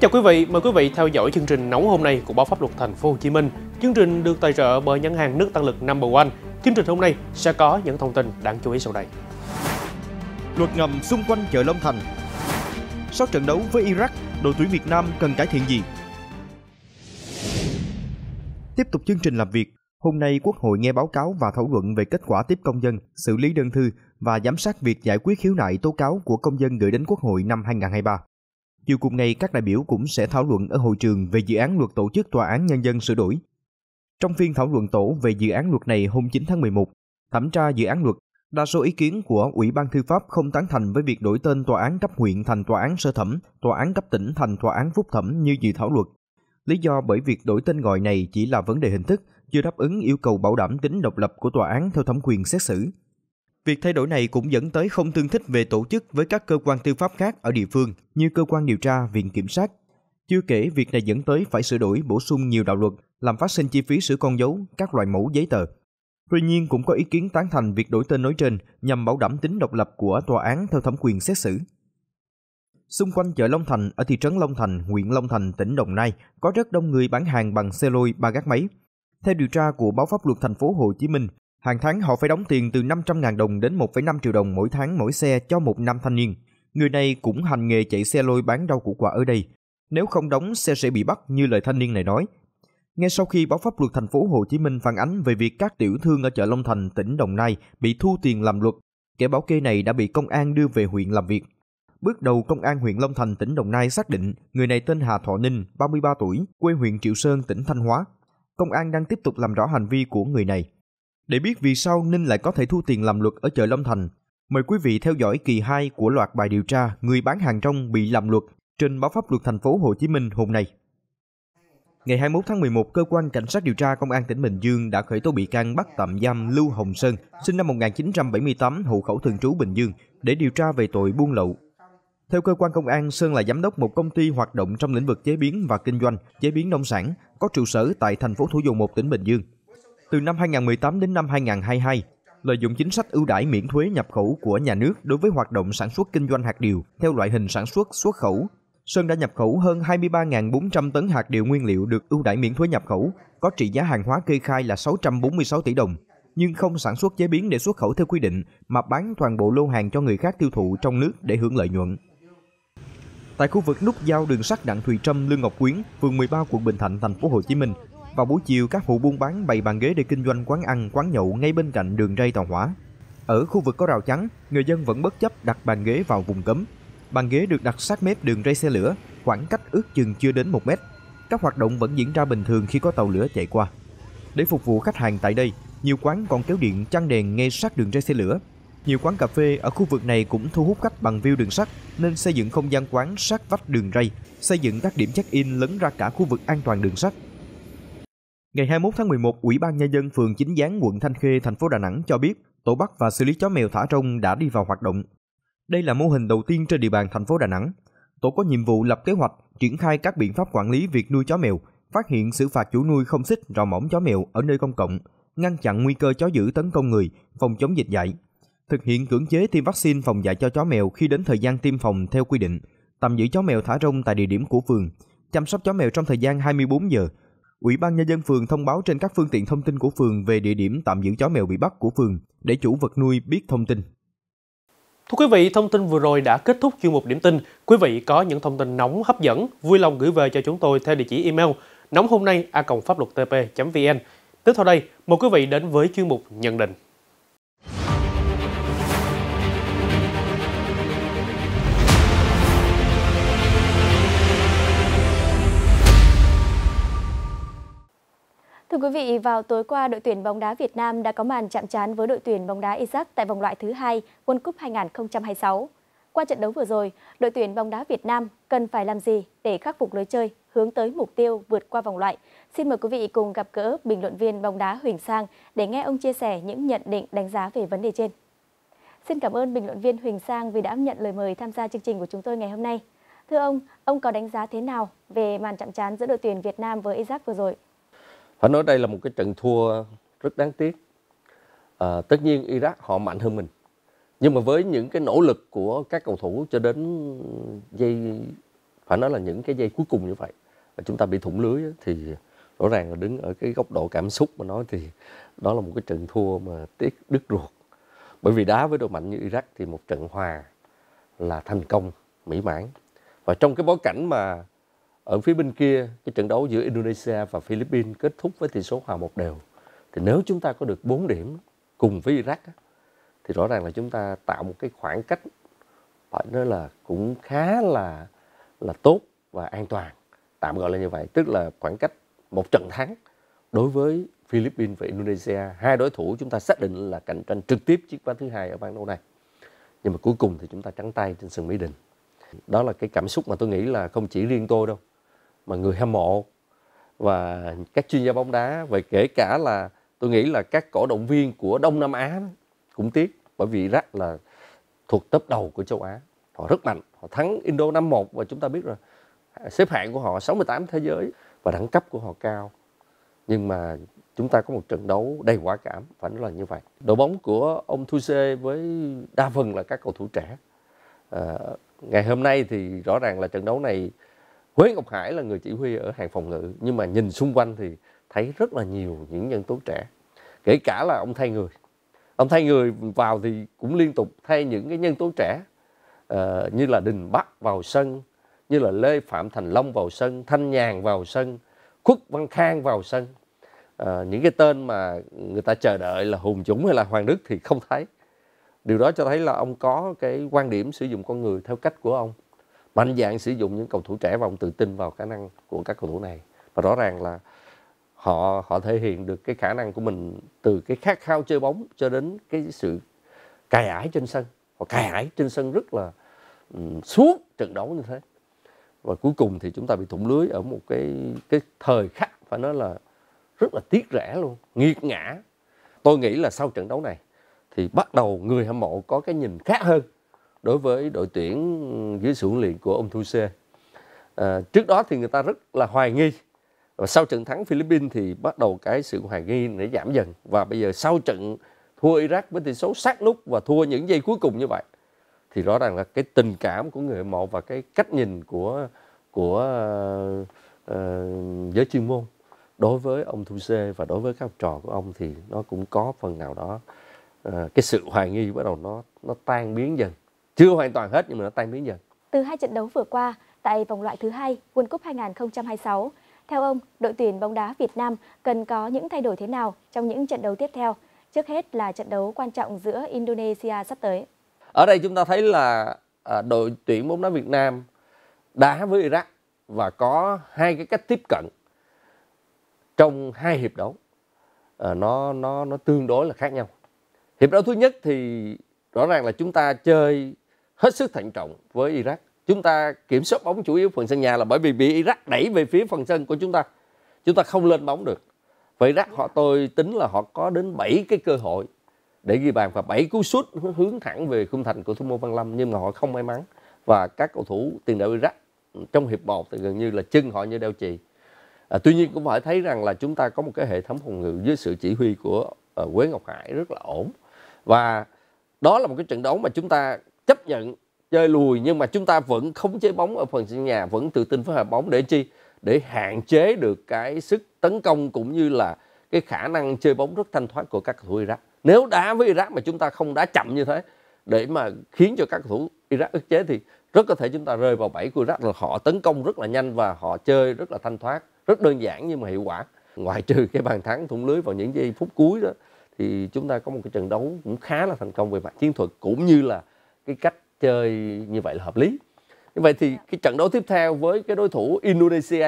Kính chào quý vị, mời quý vị theo dõi chương trình nóng hôm nay của báo pháp luật thành phố Hồ Chí Minh. Chương trình được tài trợ bởi nhãn hàng nước tăng lực Number One. Chương trình hôm nay sẽ có những thông tin đáng chú ý sau đây. Luật ngầm xung quanh chợ Long Thành. Sau trận đấu với Iraq, đội tuyển Việt Nam cần cải thiện gì? Tiếp tục chương trình làm việc, hôm nay Quốc hội nghe báo cáo và thảo luận về kết quả tiếp công dân, xử lý đơn thư và giám sát việc giải quyết khiếu nại tố cáo của công dân gửi đến Quốc hội năm 2023. Chiều cùng ngày các đại biểu cũng sẽ thảo luận ở hội trường về dự án luật tổ chức tòa án nhân dân sửa đổi. Trong phiên thảo luận tổ về dự án luật này hôm 9 tháng 11, thẩm tra dự án luật, đa số ý kiến của Ủy ban Thư pháp không tán thành với việc đổi tên tòa án cấp huyện thành tòa án sơ thẩm, tòa án cấp tỉnh thành tòa án phúc thẩm như dự thảo luật. Lý do bởi việc đổi tên gọi này chỉ là vấn đề hình thức, chưa đáp ứng yêu cầu bảo đảm tính độc lập của tòa án theo thẩm quyền xét xử. Việc thay đổi này cũng dẫn tới không tương thích về tổ chức với các cơ quan tư pháp khác ở địa phương như cơ quan điều tra, viện kiểm sát. Chưa kể việc này dẫn tới phải sửa đổi, bổ sung nhiều đạo luật, làm phát sinh chi phí sửa con dấu, các loại mẫu giấy tờ. Tuy nhiên cũng có ý kiến tán thành việc đổi tên nói trên nhằm bảo đảm tính độc lập của tòa án theo thẩm quyền xét xử. Xung quanh chợ Long Thành ở thị trấn Long Thành, huyện Long Thành, tỉnh Đồng Nai có rất đông người bán hàng bằng xe lôi ba gác máy. Theo điều tra của báo pháp luật thành phố Hồ Chí Minh, Hàng tháng họ phải đóng tiền từ 500.000 đồng đến 1,5 triệu đồng mỗi tháng mỗi xe cho một nam thanh niên. Người này cũng hành nghề chạy xe lôi bán rau củ quả ở đây. Nếu không đóng xe sẽ bị bắt như lời thanh niên này nói. Ngay sau khi báo pháp luật thành phố Hồ Chí Minh phản ánh về việc các tiểu thương ở chợ Long Thành, tỉnh Đồng Nai bị thu tiền làm luật, kẻ bảo kê này đã bị công an đưa về huyện làm việc. Bước đầu công an huyện Long Thành, tỉnh Đồng Nai xác định người này tên Hà Thọ Ninh, 33 tuổi, quê huyện Triệu Sơn, tỉnh Thanh Hóa. Công an đang tiếp tục làm rõ hành vi của người này. Để biết vì sao Ninh lại có thể thu tiền làm luật ở chợ Long Thành, mời quý vị theo dõi kỳ 2 của loạt bài điều tra người bán hàng rong bị làm luật trên báo pháp luật thành phố Hồ Chí Minh hôm nay. Ngày 21 tháng 11, cơ quan cảnh sát điều tra công an tỉnh Bình Dương đã khởi tố bị can bắt tạm giam Lưu Hồng Sơn, sinh năm 1978, hộ khẩu thường trú Bình Dương để điều tra về tội buôn lậu. Theo cơ quan công an, Sơn là giám đốc một công ty hoạt động trong lĩnh vực chế biến và kinh doanh, chế biến nông sản, có trụ sở tại thành phố Thủ Dầu Một, tỉnh Bình Dương từ năm 2018 đến năm 2022, lợi dụng chính sách ưu đãi miễn thuế nhập khẩu của nhà nước đối với hoạt động sản xuất kinh doanh hạt điều theo loại hình sản xuất xuất khẩu. Sơn đã nhập khẩu hơn 23.400 tấn hạt điều nguyên liệu được ưu đãi miễn thuế nhập khẩu, có trị giá hàng hóa kê khai là 646 tỷ đồng, nhưng không sản xuất chế biến để xuất khẩu theo quy định mà bán toàn bộ lô hàng cho người khác tiêu thụ trong nước để hưởng lợi nhuận. Tại khu vực nút giao đường sắt Đặng Thùy Trâm Lương Ngọc Quyến, phường 13 quận Bình Thạnh, thành phố Hồ Chí Minh, vào buổi chiều, các hộ buôn bán bày bàn ghế để kinh doanh quán ăn, quán nhậu ngay bên cạnh đường ray tàu hỏa. Ở khu vực có rào chắn, người dân vẫn bất chấp đặt bàn ghế vào vùng cấm. Bàn ghế được đặt sát mép đường ray xe lửa, khoảng cách ước chừng chưa đến một mét. Các hoạt động vẫn diễn ra bình thường khi có tàu lửa chạy qua. Để phục vụ khách hàng tại đây, nhiều quán còn kéo điện trăng đèn ngay sát đường ray xe lửa. Nhiều quán cà phê ở khu vực này cũng thu hút khách bằng view đường sắt nên xây dựng không gian quán sát vách đường ray, xây dựng các điểm check-in lấn ra cả khu vực an toàn đường sắt Ngày 21 tháng 11, Ủy ban Nhân dân phường Chính Gián, quận Thanh Khê, thành phố Đà Nẵng cho biết tổ bắt và xử lý chó mèo thả rông đã đi vào hoạt động. Đây là mô hình đầu tiên trên địa bàn thành phố Đà Nẵng. Tổ có nhiệm vụ lập kế hoạch, triển khai các biện pháp quản lý việc nuôi chó mèo, phát hiện xử phạt chủ nuôi không xích rào mõm chó mèo ở nơi công cộng, ngăn chặn nguy cơ chó dữ tấn công người, phòng chống dịch dạy. Thực hiện cưỡng chế tiêm vaccine phòng dạy cho chó mèo khi đến thời gian tiêm phòng theo quy định, tạm giữ chó mèo thả rông tại địa điểm của phường, chăm sóc chó mèo trong thời gian 24 giờ, Ủy ban nhân dân phường thông báo trên các phương tiện thông tin của phường về địa điểm tạm giữ chó mèo bị bắt của phường để chủ vật nuôi biết thông tin. Thưa quý vị, thông tin vừa rồi đã kết thúc chuyên mục điểm tin. Quý vị có những thông tin nóng hấp dẫn, vui lòng gửi về cho chúng tôi theo địa chỉ email nóng hôm nay a luật tp. vn Tiếp theo đây, mời quý vị đến với chuyên mục nhận định. Thưa quý vị, vào tối qua, đội tuyển bóng đá Việt Nam đã có màn chạm trán với đội tuyển bóng đá Iraq tại vòng loại thứ hai World Cup 2026. Qua trận đấu vừa rồi, đội tuyển bóng đá Việt Nam cần phải làm gì để khắc phục lối chơi hướng tới mục tiêu vượt qua vòng loại? Xin mời quý vị cùng gặp gỡ bình luận viên bóng đá Huỳnh Sang để nghe ông chia sẻ những nhận định đánh giá về vấn đề trên. Xin cảm ơn bình luận viên Huỳnh Sang vì đã nhận lời mời tham gia chương trình của chúng tôi ngày hôm nay. Thưa ông, ông có đánh giá thế nào về màn chạm trán giữa đội tuyển Việt Nam với Iraq vừa rồi? phải nói đây là một cái trận thua rất đáng tiếc à, tất nhiên Iraq họ mạnh hơn mình nhưng mà với những cái nỗ lực của các cầu thủ cho đến giây phải nói là những cái giây cuối cùng như vậy chúng ta bị thủng lưới thì rõ ràng là đứng ở cái góc độ cảm xúc mà nói thì đó là một cái trận thua mà tiếc đứt ruột bởi vì đá với đội mạnh như Iraq thì một trận hòa là thành công mỹ mãn và trong cái bối cảnh mà ở phía bên kia, cái trận đấu giữa Indonesia và Philippines kết thúc với tỷ số hòa một đều. Thì nếu chúng ta có được 4 điểm cùng với Iraq thì rõ ràng là chúng ta tạo một cái khoảng cách phải nói là cũng khá là là tốt và an toàn tạm gọi là như vậy tức là khoảng cách một trận thắng đối với Philippines và Indonesia hai đối thủ chúng ta xác định là cạnh tranh trực tiếp chiếc ván thứ hai ở ván đấu này nhưng mà cuối cùng thì chúng ta trắng tay trên sân Mỹ Đình đó là cái cảm xúc mà tôi nghĩ là không chỉ riêng tôi đâu mà người hâm mộ và các chuyên gia bóng đá và kể cả là tôi nghĩ là các cổ động viên của Đông Nam Á cũng tiếc bởi vì rất là thuộc tấp đầu của châu Á họ rất mạnh họ thắng Indo 5-1 và chúng ta biết rồi xếp hạng của họ 68 thế giới và đẳng cấp của họ cao nhưng mà chúng ta có một trận đấu đầy quả cảm phải nói là như vậy đội bóng của ông Thu Xê với đa phần là các cầu thủ trẻ à, ngày hôm nay thì rõ ràng là trận đấu này Quế Ngọc Hải là người chỉ huy ở hàng phòng ngự nhưng mà nhìn xung quanh thì thấy rất là nhiều những nhân tố trẻ kể cả là ông thay người ông thay người vào thì cũng liên tục thay những cái nhân tố trẻ uh, như là Đình Bắc vào sân như là Lê Phạm Thành Long vào sân Thanh Nhàn vào sân Khuất Văn Khang vào sân uh, những cái tên mà người ta chờ đợi là Hùng Dũng hay là Hoàng Đức thì không thấy điều đó cho thấy là ông có cái quan điểm sử dụng con người theo cách của ông mạnh dạn sử dụng những cầu thủ trẻ và ông tự tin vào khả năng của các cầu thủ này và rõ ràng là họ họ thể hiện được cái khả năng của mình từ cái khát khao chơi bóng cho đến cái sự cài ải trên sân họ cài ải trên sân rất là um, suốt trận đấu như thế và cuối cùng thì chúng ta bị thủng lưới ở một cái cái thời khắc phải nói là rất là tiếc rẻ luôn nghiệt ngã tôi nghĩ là sau trận đấu này thì bắt đầu người hâm mộ có cái nhìn khác hơn đối với đội tuyển dưới sự huấn luyện của ông Thu Xê. À, trước đó thì người ta rất là hoài nghi và sau trận thắng Philippines thì bắt đầu cái sự hoài nghi để giảm dần và bây giờ sau trận thua Iraq với tỷ số sát nút và thua những giây cuối cùng như vậy thì rõ ràng là cái tình cảm của người hâm mộ và cái cách nhìn của của uh, uh, giới chuyên môn đối với ông Thu Xê và đối với các học trò của ông thì nó cũng có phần nào đó uh, cái sự hoài nghi bắt đầu nó nó tan biến dần chưa hoàn toàn hết nhưng mà nó tan biến dần. Từ hai trận đấu vừa qua tại vòng loại thứ hai World Cup 2026, theo ông, đội tuyển bóng đá Việt Nam cần có những thay đổi thế nào trong những trận đấu tiếp theo? Trước hết là trận đấu quan trọng giữa Indonesia sắp tới. Ở đây chúng ta thấy là à, đội tuyển bóng đá Việt Nam đá với Iraq và có hai cái cách tiếp cận trong hai hiệp đấu à, nó nó nó tương đối là khác nhau hiệp đấu thứ nhất thì rõ ràng là chúng ta chơi hết sức thận trọng với Iraq. Chúng ta kiểm soát bóng chủ yếu phần sân nhà là bởi vì bị Iraq đẩy về phía phần sân của chúng ta. Chúng ta không lên bóng được. Vậy Iraq họ tôi tính là họ có đến 7 cái cơ hội để ghi bàn và 7 cú sút hướng thẳng về khung thành của thủ môn Văn Lâm nhưng mà họ không may mắn và các cầu thủ tiền đạo Iraq trong hiệp 1 thì gần như là chân họ như đeo chì. À, tuy nhiên cũng phải thấy rằng là chúng ta có một cái hệ thống phòng ngự dưới sự chỉ huy của uh, Quế Ngọc Hải rất là ổn và đó là một cái trận đấu mà chúng ta chấp nhận chơi lùi nhưng mà chúng ta vẫn khống chế bóng ở phần sân nhà vẫn tự tin phối hợp bóng để chi để hạn chế được cái sức tấn công cũng như là cái khả năng chơi bóng rất thanh thoát của các cầu thủ Iraq. Nếu đá với Iraq mà chúng ta không đá chậm như thế để mà khiến cho các cầu thủ Iraq ức chế thì rất có thể chúng ta rơi vào bẫy của Iraq là họ tấn công rất là nhanh và họ chơi rất là thanh thoát, rất đơn giản nhưng mà hiệu quả. Ngoại trừ cái bàn thắng thủng lưới vào những giây phút cuối đó thì chúng ta có một cái trận đấu cũng khá là thành công về mặt chiến thuật cũng như là cái cách chơi như vậy là hợp lý như vậy thì dạ. cái trận đấu tiếp theo với cái đối thủ Indonesia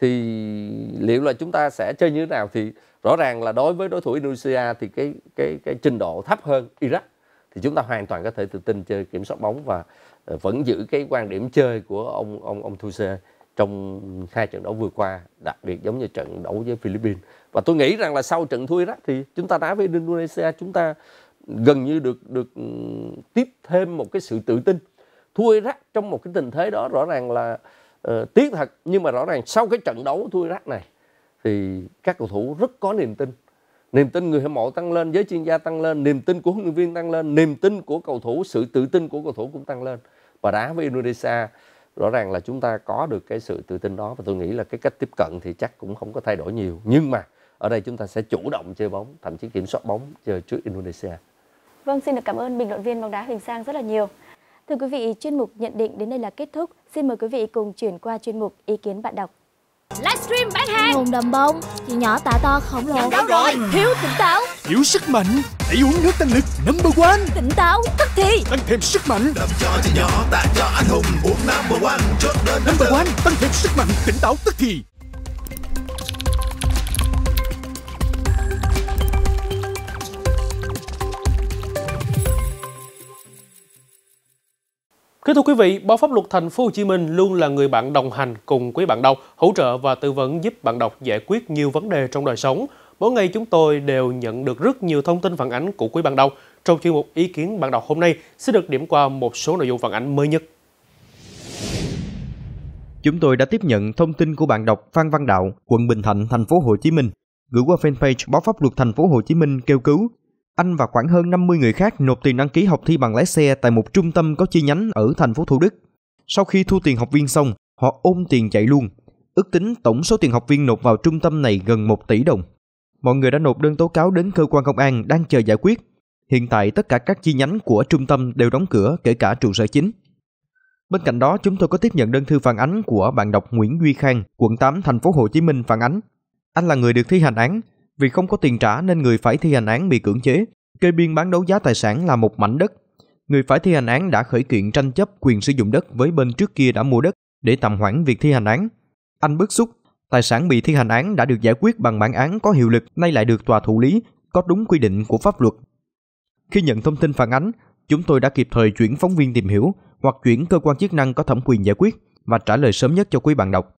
thì liệu là chúng ta sẽ chơi như thế nào thì rõ ràng là đối với đối thủ Indonesia thì cái cái cái trình độ thấp hơn Iraq thì chúng ta hoàn toàn có thể tự tin chơi kiểm soát bóng và ờ, vẫn giữ cái quan điểm chơi của ông ông ông Thuse trong hai trận đấu vừa qua đặc biệt giống như trận đấu với Philippines và tôi nghĩ rằng là sau trận thua Iraq thì chúng ta đá với Indonesia chúng ta gần như được được ừ, tiếp thêm một cái sự tự tin thua Iraq trong một cái tình thế đó rõ ràng là uh, tiếc thật nhưng mà rõ ràng sau cái trận đấu thua Iraq này thì các cầu thủ rất có niềm tin niềm tin người hâm mộ tăng lên giới chuyên gia tăng lên niềm tin của huấn luyện viên tăng lên niềm tin của cầu thủ sự tự tin của cầu thủ cũng tăng lên và đá với Indonesia rõ ràng là chúng ta có được cái sự tự tin đó và tôi nghĩ là cái cách tiếp cận thì chắc cũng không có thay đổi nhiều nhưng mà ở đây chúng ta sẽ chủ động chơi bóng thậm chí kiểm soát bóng chơi trước Indonesia Vâng, xin được cảm ơn bình luận viên bóng đá Huỳnh Sang rất là nhiều. Thưa quý vị, chuyên mục nhận định đến đây là kết thúc. Xin mời quý vị cùng chuyển qua chuyên mục ý kiến bạn đọc. Livestream bán hàng Hùng đầm bông Chị nhỏ tạ to khổng lồ Táo rồi Thiếu tỉnh táo Hiểu sức mạnh Hãy uống nước tăng lực number one Tỉnh táo tức thì Tăng thêm sức mạnh Đập cho chị nhỏ tạ cho anh hùng Uống number one Chốt đơn number one Tăng thêm sức mạnh tỉnh táo tức thì Kính thưa quý vị, báo pháp luật thành phố Hồ Chí Minh luôn là người bạn đồng hành cùng quý bạn đọc, hỗ trợ và tư vấn giúp bạn đọc giải quyết nhiều vấn đề trong đời sống. Mỗi ngày chúng tôi đều nhận được rất nhiều thông tin phản ánh của quý bạn đọc. Trong chuyên mục ý kiến bạn đọc hôm nay sẽ được điểm qua một số nội dung phản ánh mới nhất. Chúng tôi đã tiếp nhận thông tin của bạn đọc Phan Văn Đạo, quận Bình Thạnh, thành phố Hồ Chí Minh, gửi qua fanpage báo pháp luật thành phố Hồ Chí Minh kêu cứu anh và khoảng hơn 50 người khác nộp tiền đăng ký học thi bằng lái xe tại một trung tâm có chi nhánh ở thành phố Thủ Đức. Sau khi thu tiền học viên xong, họ ôm tiền chạy luôn. Ước tính tổng số tiền học viên nộp vào trung tâm này gần 1 tỷ đồng. Mọi người đã nộp đơn tố cáo đến cơ quan công an đang chờ giải quyết. Hiện tại tất cả các chi nhánh của trung tâm đều đóng cửa kể cả trụ sở chính. Bên cạnh đó, chúng tôi có tiếp nhận đơn thư phản ánh của bạn đọc Nguyễn Duy Khang, quận 8, thành phố Hồ Chí Minh phản ánh. Anh là người được thi hành án, vì không có tiền trả nên người phải thi hành án bị cưỡng chế. Kê biên bán đấu giá tài sản là một mảnh đất. Người phải thi hành án đã khởi kiện tranh chấp quyền sử dụng đất với bên trước kia đã mua đất để tạm hoãn việc thi hành án. Anh bức xúc, tài sản bị thi hành án đã được giải quyết bằng bản án có hiệu lực nay lại được tòa thụ lý, có đúng quy định của pháp luật. Khi nhận thông tin phản ánh, chúng tôi đã kịp thời chuyển phóng viên tìm hiểu hoặc chuyển cơ quan chức năng có thẩm quyền giải quyết và trả lời sớm nhất cho quý bạn đọc.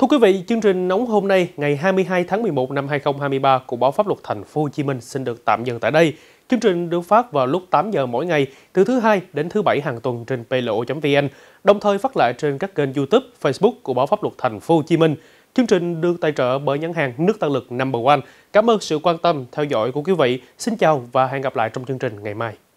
Thưa quý vị, chương trình nóng hôm nay ngày 22 tháng 11 năm 2023 của báo Pháp luật Thành phố Hồ Chí Minh xin được tạm dừng tại đây. Chương trình được phát vào lúc 8 giờ mỗi ngày từ thứ hai đến thứ bảy hàng tuần trên plo.vn, đồng thời phát lại trên các kênh YouTube, Facebook của báo Pháp luật Thành phố Hồ Chí Minh. Chương trình được tài trợ bởi nhãn hàng nước tăng lực Number One. Cảm ơn sự quan tâm theo dõi của quý vị. Xin chào và hẹn gặp lại trong chương trình ngày mai.